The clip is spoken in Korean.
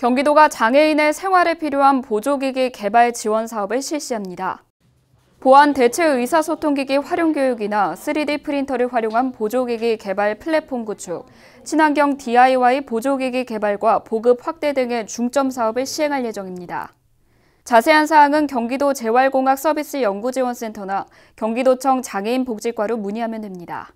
경기도가 장애인의 생활에 필요한 보조기기 개발 지원 사업을 실시합니다. 보안 대체 의사소통기기 활용 교육이나 3D 프린터를 활용한 보조기기 개발 플랫폼 구축, 친환경 DIY 보조기기 개발과 보급 확대 등의 중점 사업을 시행할 예정입니다. 자세한 사항은 경기도 재활공학 서비스 연구지원센터나 경기도청 장애인 복지과로 문의하면 됩니다.